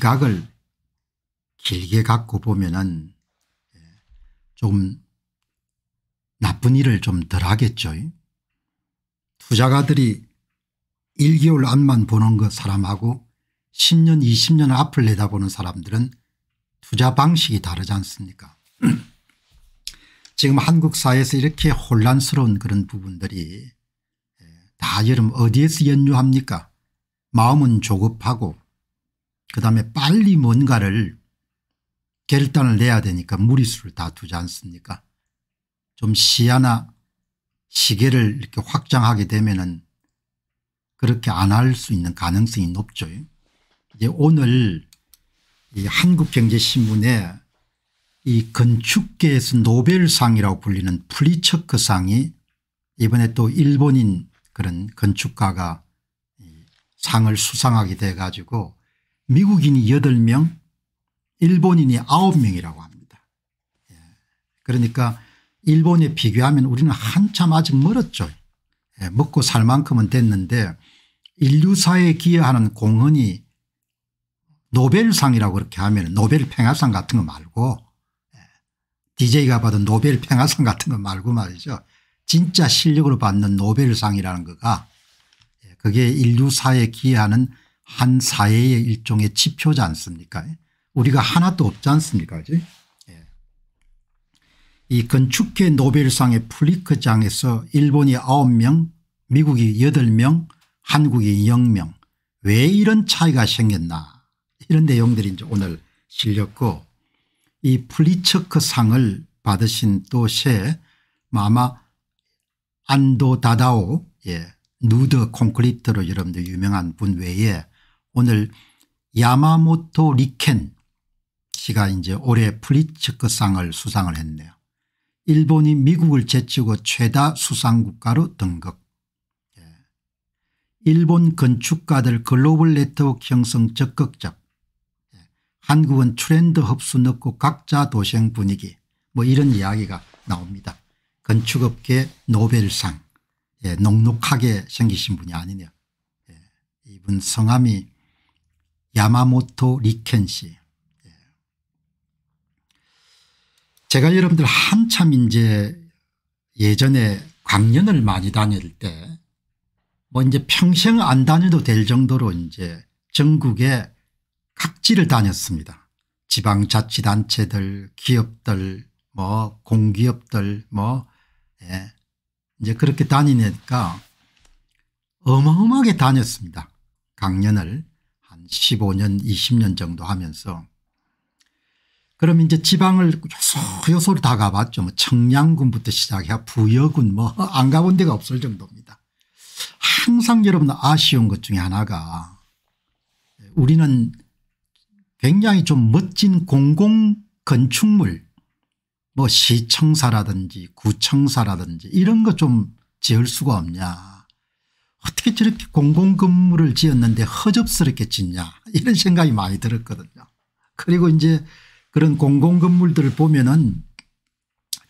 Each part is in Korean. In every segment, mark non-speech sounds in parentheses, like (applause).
시각을 길게 갖고 보면은 예, 좀 나쁜 일을 좀 덜 하겠죠. 투자가들이 1개월 안만 보는 그 사람하고 10년 20년 앞을 내다보는 사람들은 투자 방식이 다르지 않습니까 (clears throat) 지금 한국 사회에서 이렇게 혼란스러운 그런 부분들이 예, 다 여름 어디에서 연유합니까 마음은 조급하고 그다음에 빨리 뭔가를 결단을 내야 되니까 무리수를 다 두지 않습니까 좀 시야나 시계를 이렇게 확장하게 되면은 그렇게 안 할 수 있는 가능성이 높죠. 이제 오늘 이 한국경제신문에 이 건축계에서 노벨상이라고 불리는 플리처크상이 이번에 또 일본인 그런 건축가가 상을 수상하게 돼 가지고 미국인이 8명 일본인이 9명이라고 합니다. 예. 그러니까 일본에 비교하면 우리는 한참 아직 멀었죠. 예, 먹고 살 만큼은 됐는데 인류사에 기여하는 공헌이 노벨상이라고 그렇게 하면 노벨 평화상 같은 거 말고 DJ가 예, 받은 노벨 평화상 같은 거 말고 말이죠. 진짜 실력으로 받는 노벨상이라는 거가 그게 인류사에 기여하는 한 사회의 일종의 지표지 않습니까 우리가 하나도 없지 않습니까 예. 이 건축계 노벨상의 플리크장에서 일본이 9명 미국이 8명 한국이 0명 왜 이런 차이가 생겼나 이런 내용들이 이제 오늘 실렸고 이 플리처크 상을 받으신 또새 아마 안도 다다오 예, 누드 콘크리트로 여러분들 유명한 분 외에 오늘 야마모토 리켄 씨가 이제 올해 프리츠크상을 수상을 했네요. 일본이 미국을 제치고 최다 수상국가로 등극. 예. 일본 건축가들 글로벌 네트워크 형성 적극적. 예. 한국은 트렌드 흡수 넣고 각자 도생 분위기 뭐 이런 이야기가 나옵니다. 건축업계 노벨상 예. 녹록하게 생기신 분이 아니냐. 예. 이분 성함이 야마모토 리켄 시 예. 제가 여러분들 한참 이제 예전에 강연을 많이 다닐 때 뭐 이제 평생 안 다녀도 될 정도로 이제 전국에 각지를 다녔습니다. 지방자치단체들 기업들 뭐 공기업들 뭐 예. 이제 그렇게 다니니까 어마어마하게 다녔습니다. 강연을. 15년 20년 정도 하면서 그럼 이제 지방을 요소요소로 다 가봤죠. 뭐 청량군부터 시작해 부여군 뭐 안 가본 데가 없을 정도입니다. 항상 여러분 아쉬운 것 중에 하나가 우리는 굉장히 좀 멋진 공공건축물 뭐 시청사라든지 구청사라든지 이런 거좀 지을 수가 없냐 어떻게 저렇게 공공건물을 지었는데 허접스럽게 짓냐 이런 생각이 많이 들었거든요. 그리고 이제 그런 공공건물들을 보면은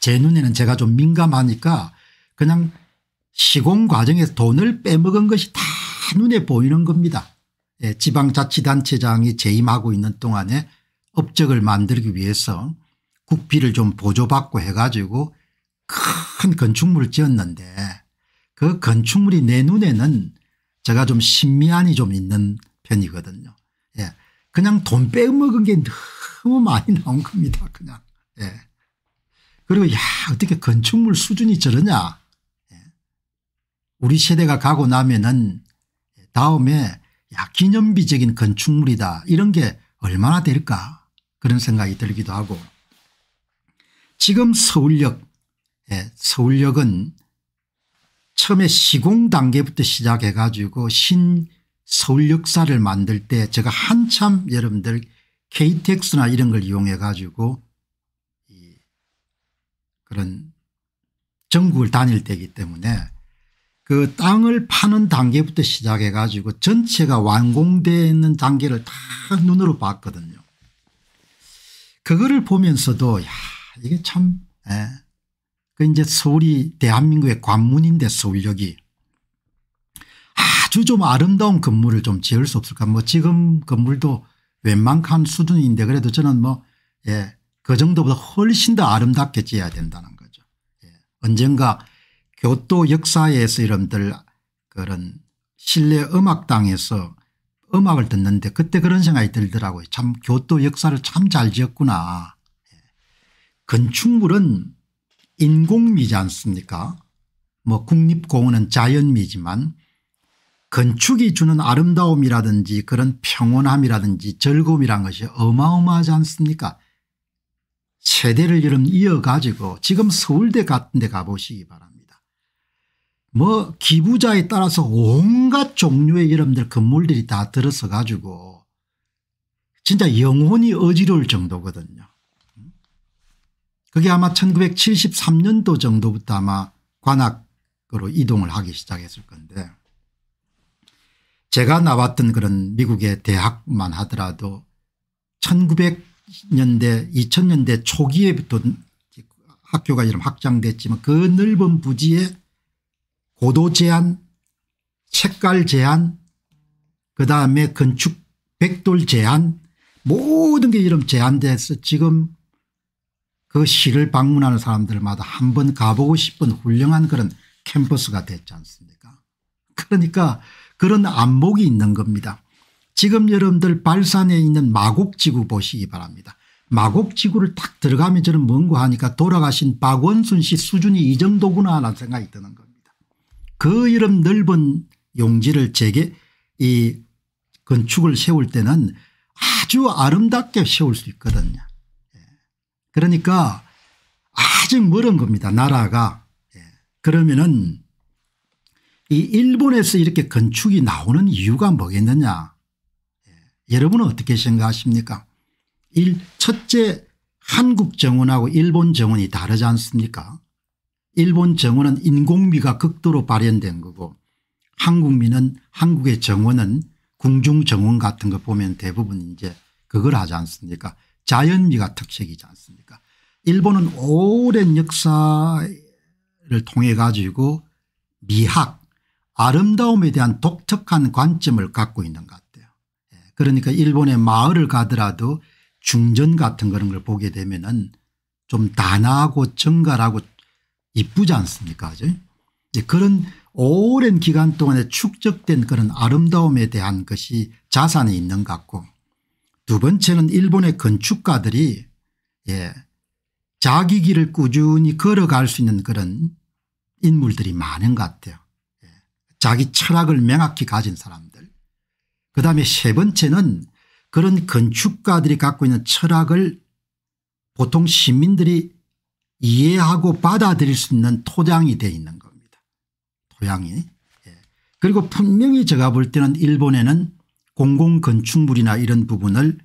제 눈에는 제가 좀 민감하니까 그냥 시공 과정에서 돈을 빼먹은 것이 다 눈에 보이는 겁니다. 예, 지방자치단체장이 재임하고 있는 동안에 업적을 만들기 위해서 국비를 좀 보조받고 해가지고 큰 건축물을 지었는데 그 건축물이 내 눈에는 제가 좀 신미안이 좀 있는 편이거든요. 예. 그냥 돈 빼먹은 게 너무 많이 나온 겁니다. 그냥. 예. 그리고 야 어떻게 건축물 수준이 저러냐. 예. 우리 세대가 가고 나면은 다음에 야 기념비적인 건축물이다 이런 게 얼마나 될까 그런 생각이 들기도 하고 지금 서울역 예, 서울역은 처음에 시공 단계부터 시작해 가지고 신 서울 역사를 만들 때 제가 한참 여러분들 KTX나 이런 걸 이용해 가지고 그런 전국을 다닐 때이기 때문에 그 땅을 파는 단계부터 시작해 가지고 전체가 완공되어 있는 단계를 다 눈으로 봤거든요. 그거를 보면서도 야 이게 참 에. 예. 그 이제 서울이 대한민국의 관문인데 서울역이 아주 좀 아름다운 건물을 좀 지을 수 없을까 뭐 지금 건물도 웬만한 수준인데 그래도 저는 뭐예그 정도보다 훨씬 더 아름답게 지어야 된다는 거죠. 예. 언젠가 교토 역사에서 이런들 그런 실내 음악당에서 음악을 듣는데 그때 그런 생각이 들더라고요. 참 교토 역사를 참 잘 지었구나. 예. 건축물은 인공미지 않습니까 뭐 국립공원은 자연미지만 건축이 주는 아름다움이라든지 그런 평온함이라든지 즐거움이란 것이 어마어마하지 않습니까 세대를 여름 이어가지고 지금 서울대 같은 데 가보시기 바랍니다. 뭐 기부자에 따라서 온갖 종류의 여러분들 건물들이 다 들어서 가지고 진짜 영혼이 어지러울 정도거든요. 그게 아마 1973년도 정도부터 아마 관악으로 이동을 하기 시작했을 건데 제가 나왔던 그런 미국의 대학만 하더라도 1900년대 2000년대 초기에부터 학교가 이름 확장됐지만 그 넓은 부지에 고도 제한 책갈 제한 그다음에 건축 백돌 제한 모든 게 이름 제한돼서 지금 그 시를 방문하는 사람들마다 한 번 가보고 싶은 훌륭한 그런 캠퍼스가 됐지 않습니까 그러니까 그런 안목이 있는 겁니다. 지금 여러분들 발산에 있는 마곡지구 보시기 바랍니다. 마곡지구를 딱 들어가면 저는 뭔가 하니까 돌아가신 박원순 씨 수준이 이 정도구나 하는 생각이 드는 겁니다. 그이름 넓은 용지를 제게 이 건축을 세울 때는 아주 아름답게 세울 수 있거든요. 그러니까 아직 멀은 겁니다. 나라가. 예. 그러면은 이 일본에서 이렇게 건축이 나오는 이유가 뭐겠느냐. 예. 여러분은 어떻게 생각하십니까? 일, 첫째 한국 정원하고 일본 정원이 다르지 않습니까? 일본 정원은 인공미가 극도로 발현된 거고 한국민은 한국의 정원은 궁중 정원 같은 거 보면 대부분 이제 그걸 하지 않습니까? 자연미가 특색이지 않습니까 일본은 오랜 역사를 통해 가지고 미학 아름다움에 대한 독특한 관점을 갖고 있는 것 같아요. 예, 그러니까 일본의 마을을 가더라도 중전 같은 그런 걸 보게 되면 은좀 단아하고 정갈하고 이쁘지 않습니까 이제 그런 오랜 기간 동안에 축적된 그런 아름다움에 대한 것이 자산에 있는 것 같고 두 번째는 일본의 건축가들이 예, 자기 길을 꾸준히 걸어갈 수 있는 그런 인물들이 많은 것 같아요. 예, 자기 철학을 명확히 가진 사람들. 그다음에 세 번째는 그런 건축가들이 갖고 있는 철학을 보통 시민들이 이해하고 받아들일 수 있는 토장이 되어 있는 겁니다. 토양이. 예. 그리고 분명히 제가 볼 때는 일본에는 공공건축물이나 이런 부분을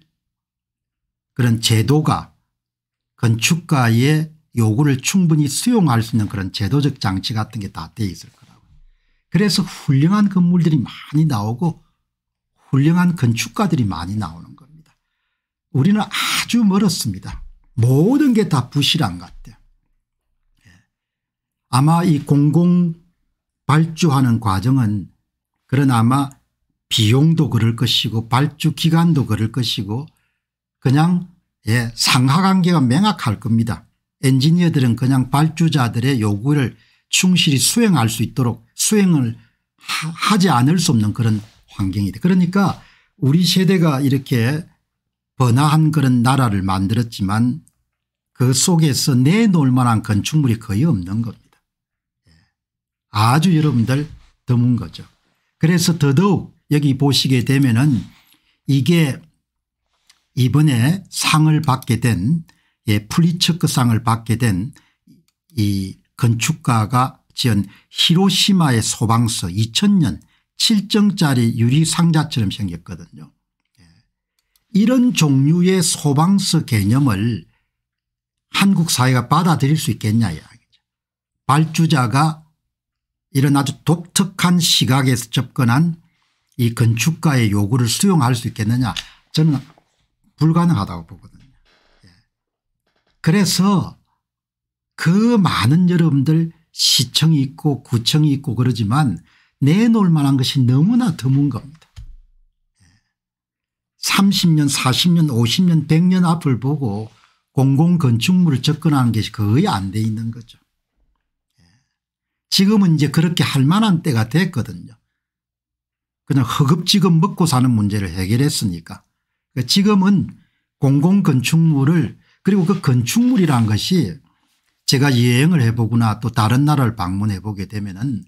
그런 제도가 건축가의 요구를 충분히 수용할 수 있는 그런 제도적 장치 같은 게 다 되어 있을 거라고 그래서 훌륭한 건물들이 많이 나오고 훌륭한 건축가들이 많이 나오는 겁니다. 우리는 아주 멀었습니다. 모든 게 다 부실한 것 같아요. 예. 아마 이 공공 발주하는 과정은 그러나 아마 비용도 그럴 것이고 발주 기간도 그럴 것이고 그냥 예, 상하관계가 명확할 겁니다. 엔지니어들은 그냥 발주자들의 요구를 충실히 수행할 수 있도록 수행을 하, 지 않을 수 없는 그런 환경이다. 그러니까 우리 세대가 이렇게 번화한 그런 나라를 만들었지만 그 속에서 내놓을 만한 건축물이 거의 없는 겁니다. 예. 아주 여러분들 드문 거죠. 그래서 더더욱 여기 보시게 되면은 이게 이번에 상을 받게 된 예, 플리츠크 상을 받게 된 이 건축가가 지은 히로시마의 소방서 2000년 7정짜리 유리 상자처럼 생겼거든요. 예. 이런 종류의 소방서 개념을 한국 사회가 받아들일 수 있겠냐 이야기죠. 발주자가 이런 아주 독특한 시각에서 접근한 이 건축가의 요구를 수용할 수 있겠느냐 저는 불가능하다고 보거든요. 예. 그래서 그 많은 여러분들 시청이 있고 구청이 있고 그러지만 내놓을 만한 것이 너무나 드문 겁니다. 30년 40년 50년 100년 앞을 보고 공공건축물을 접근하는 것이 거의 안 돼 있는 거죠. 예. 지금은 이제 그렇게 할 만한 때가 됐거든요. 그냥 허겁지겁 먹고 사는 문제를 해결했으니까 그러니까 지금은 공공건축물을 그리고 그 건축물이란 것이 제가 여행을 해보거나 또 다른 나라를 방문해 보게 되면은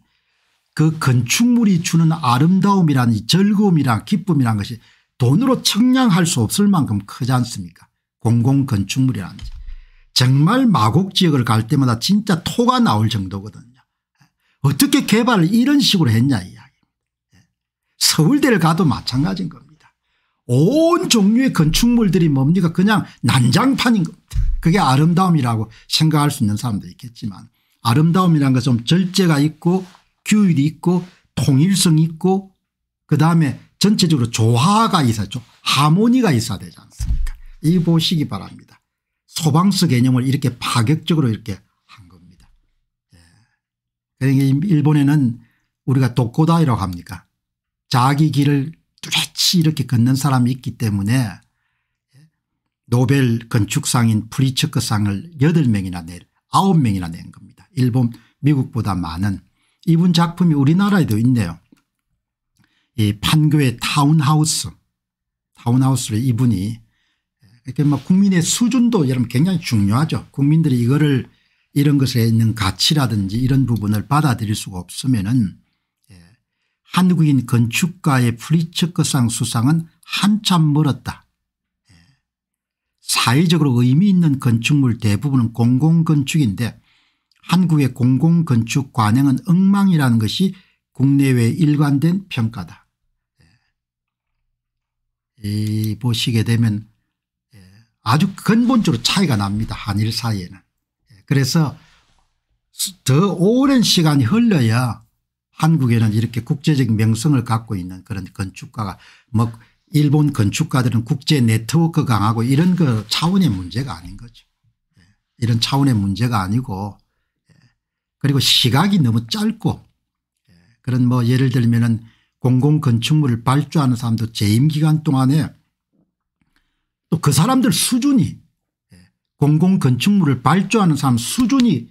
그 건축물이 주는 아름다움이란 이 즐거움이란 기쁨이란 것이 돈으로 측량할 수 없을 만큼 크지 않습니까 공공건축물이란 정말 마곡지역을 갈 때마다 진짜 토가 나올 정도거든요 어떻게 개발을 이런 식으로 했냐 이야 서울대를 가도 마찬가지인 겁니다. 온 종류의 건축물들이 뭡니까 그냥 난장판인 겁니다. 그게 아름다움이라고 생각할 수 있는 사람도 있겠지만 아름다움이란 것은 절제가 있고 규율이 있고 통일성이 있고 그다음에 전체적으로 조화가 있어야죠. 하모니가 있어야 되지 않습니까 이 보시기 바랍니다. 소방서 개념을 이렇게 파격적으로 이렇게 한 겁니다. 예. 그러니까 일본에는 우리가 독고다이라고 합니까 자기 길을 뚜렷이 이렇게 걷는 사람이 있기 때문에 노벨 건축상인 프리츠크상을 8명이나 낼 9명이나 낸 겁니다. 일본 미국보다 많은 이분 작품이 우리나라에도 있네요. 이 판교의 타운하우스 타운하우스를 이분이 이렇게 막 뭐 국민의 수준도 여러분 굉장히 중요하죠. 국민들이 이거를 이런 것에 있는 가치라든지 이런 부분을 받아들일 수가 없으면은 한국인 건축가의 프리츠크상 수상은 한참 멀었다. 예. 사회적으로 의미 있는 건축물 대부분은 공공건축인데 한국의 공공건축 관행은 엉망이라는 것이 국내외 일관된 평가다. 예. 이 보시게 되면 예, 아주 근본적으로 차이가 납니다. 한일 사이에는. 그래서 더 오랜 시간이 흘러야 한국에는 이렇게 국제적 명성을 갖고 있는 그런 건축가가 뭐 일본 건축가들은 국제 네트워크 강하고 이런 그 차원의 문제가 아닌 거죠. 예. 이런 차원의 문제가 아니고 예. 그리고 시각이 너무 짧고 예. 그런 뭐 예를 들면은 공공건축물을 발주하는 사람도 재임기간 동안에 또 그 사람들 수준이 공공건축물을 발주하는 사람 수준이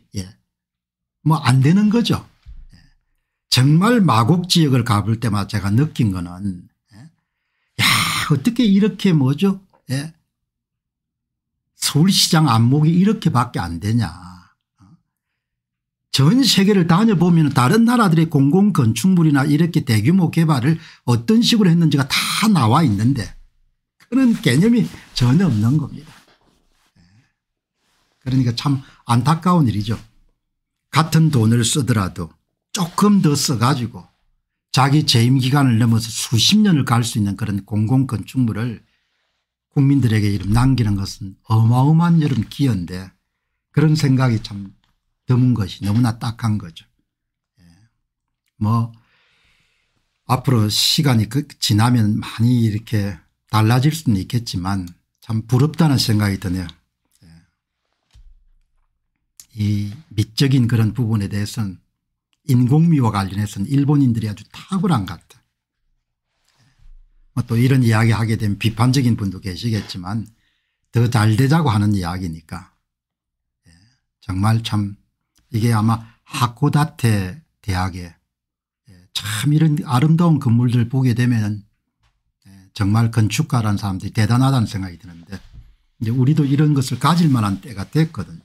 뭐 안 되는 거죠. 정말 마곡 지역을 가볼 때마다 제가 느낀 거는 예? 야 어떻게 이렇게 뭐죠 예? 서울시장 안목이 이렇게밖에 안 되냐 어? 전 세계를 다녀보면 다른 나라들의 공공건축물이나 이렇게 대규모 개발을 어떤 식으로 했는지가 다 나와 있는데 그런 개념이 전혀 없는 겁니다. 예? 그러니까 참 안타까운 일이죠. 같은 돈을 쓰더라도 조금 더 써가지고 자기 재임 기간을 넘어서 수십 년을 갈 수 있는 그런 공공 건축물을 국민들에게 이름 남기는 것은 어마어마한 여름 기여인데 그런 생각이 참 드문 것이 너무나 딱한 거죠. 예. 뭐 앞으로 시간이 그 지나면 많이 이렇게 달라질 수는 있겠지만 참 부럽다는 생각이 드네요. 예. 이 미적인 그런 부분에 대해서는 인공미와 관련해서는 일본인들이 아주 탁월한 것 같아. 뭐 또 이런 이야기 하게 되면 비판적인 분도 계시겠지만 더 잘 되자고 하는 이야기니까 예, 정말 참 이게 아마 하코다테 대학에 예, 참 이런 아름다운 건물들 보게 되면 예, 정말 건축가라는 사람들이 대단하다는 생각이 드는데 이제 우리도 이런 것을 가질 만한 때가 됐거든요.